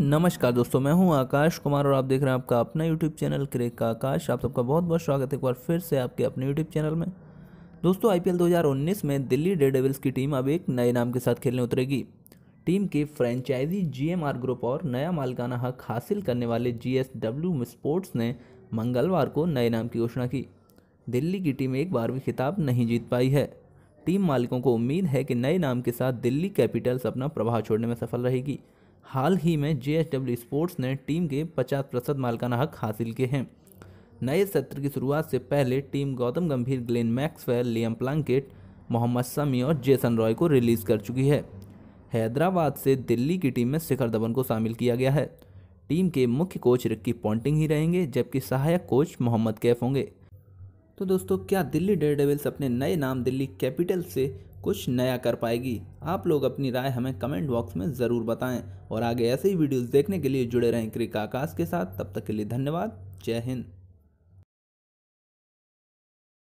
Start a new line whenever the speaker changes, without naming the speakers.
नमस्कार दोस्तों मैं हूं आकाश कुमार और आप देख रहे हैं आपका अपना यूट्यूब चैनल क्रेक का आकाश आप सबका बहुत बहुत स्वागत है एक बार फिर से आपके अपने यूट्यूब चैनल में दोस्तों आई 2019 में दिल्ली डेडेविल्स की टीम अब एक नए नाम के साथ खेलने उतरेगी टीम के फ्रेंचाइजी जी ग्रुप और नया मालिकाना हक हासिल करने वाले जीएसडब्ल्यू स्पोर्ट्स ने मंगलवार को नए नाम की घोषणा की दिल्ली की टीम एक बार भी खिताब नहीं जीत पाई है टीम मालिकों को उम्मीद है कि नए नाम के साथ दिल्ली कैपिटल्स अपना प्रभाव छोड़ने में सफल रहेगी हाल ही में जे स्पोर्ट्स ने टीम के 50 प्रतिशत मालकाना हक हासिल किए हैं नए सत्र की शुरुआत से पहले team Gautam Gambhir Glenn Maxwell Liam Plunkett Mohammad Shami और जेसन रॉय को रिलीज कर चुकी है हैदराबाद से दिल्ली की टीम में शिखर धवन को शामिल किया गया है टीम के मुख्य कोच रिक्की पॉन्टिंग ही रहेंगे जबकि सहायक कोच मोहम्मद कैफ होंगे तो दोस्तों क्या दिल्ली डेयर अपने नए नाम दिल्ली कैपिटल से कुछ नया कर पाएगी आप लोग अपनी राय हमें कमेंट बॉक्स में ज़रूर बताएं और आगे ऐसे ही वीडियोस देखने के लिए जुड़े रहें क्रिक आकाश के साथ तब तक के लिए धन्यवाद जय हिंद